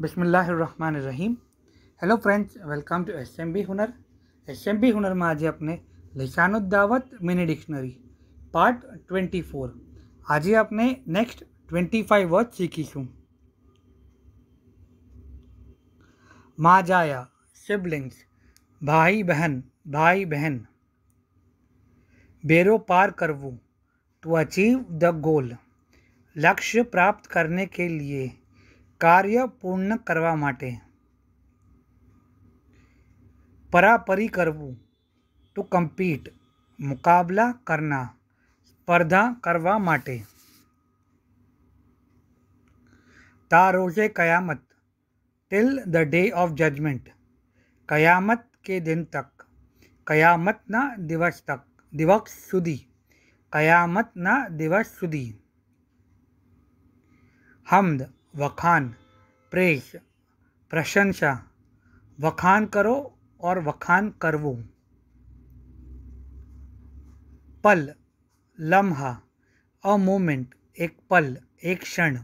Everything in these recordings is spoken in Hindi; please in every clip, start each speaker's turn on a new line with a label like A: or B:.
A: बिस्मिल्लाम hello friends welcome to S M B Hunar S M B Hunar में आज अपने Lisanuddawat mini dictionary part twenty four आज आपने नेक्स्ट ट्वेंटी फाइव वर्ड सीखीशू जाया सिबलिंग्स भाई बहन भाई बहन बेरो पार करवू टू अचीव द गोल लक्ष्य प्राप्त करने के लिए कार्य पूर्ण करने परापरी करव टू तो कम्पीट मुकाबला करना स्पर्धा करने तारोजे कयामत till the day of judgement कयामत के दिन तक कयामत ना दिवस तक दिवस सुधी कयामत ना दिवस सुधी हमद वखान प्रेज प्रशंसा वखान करो और वखान करवो पल लम्हा अ मोमेंट एक पल एक क्षण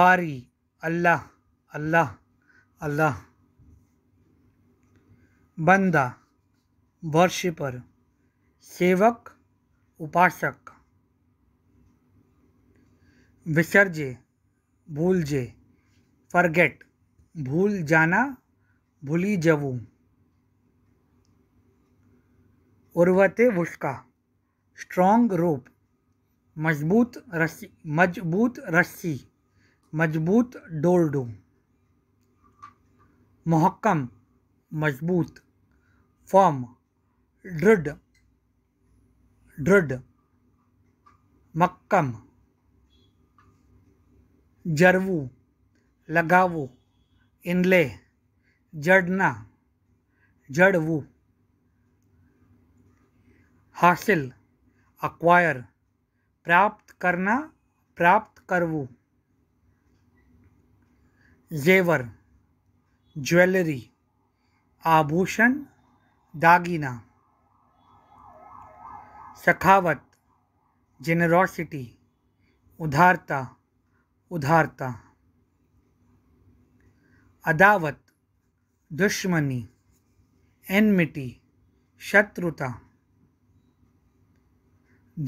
A: बारी अल्लाह अल्लाह अल्लाह बंदा वर्षिपर सेवक उपासक विसर्जे भूल जे फरगेट भूल जाना भूली जवू उर्वते वुष्का स्ट्रॉन्ग रूप मजबूत रस्सी मजबूत रस्सी मजबूत डोलडू मोहक्कम मजबूत फॉर्म दृढ़ दृढ़ मक्कम જરવું લગાવવું इनले जड़ना जड़व हासिल अक्वायर प्राप्त करना प्राप्त करव जेवर ज्वेलरी आभूषण दागिना सखावत जेनरोसिटी उदारता उधारता अदावत दुश्मनी एनमिटी शत्रुता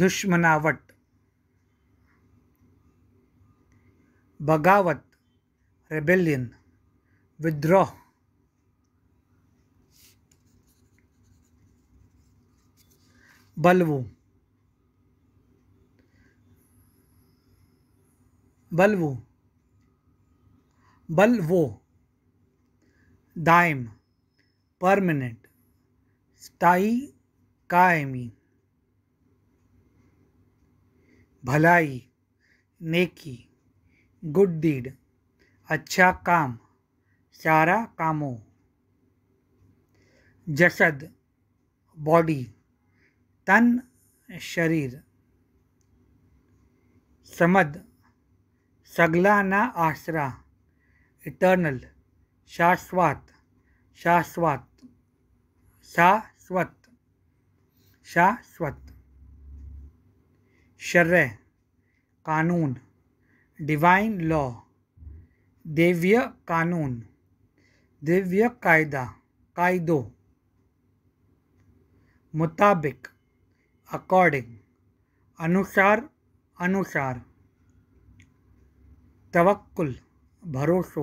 A: दुश्मनावट बगावत रेबेलियन विद्रोह बलवू बलवो बलवो दायम परमानेंट स्थाई कायमी भलाई नेकी गुड डीड अच्छा काम सारा कामों जसद बॉडी तन शरीर समद सगला ना आसरा इटर्नल शाश्वत शाश्वत शाश्वत शाश्वत शर्र कानून डिवाइन लॉ देव्य कानून दिव्य कायदा कायदो मुताबिक अकॉर्डिंग अनुसार अनुसार तवक्कुल भरोसो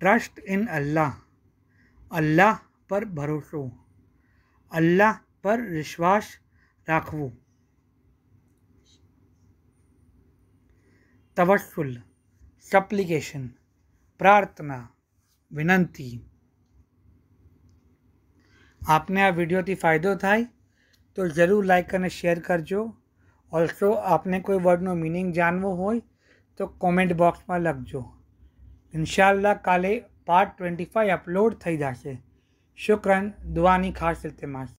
A: ट्रस्ट इन अल्लाह अल्लाह पर भरोसो अल्लाह पर विश्वास राखव तवस्ल सप्लिकेशन प्रार्थना विनंती आपने आ वीडियो थी फायदो थाय तो जरूर लाइक और शेर करजो ऑल्सो आपने कोई वर्ड नो मीनिंग जानवो हो तो कॉमेंट बॉक्स में लखजो इनशाला काले पार्ट ट्वेंटी फाइव अपलॉड थी जाए शुक्रन दुआनी खास रीते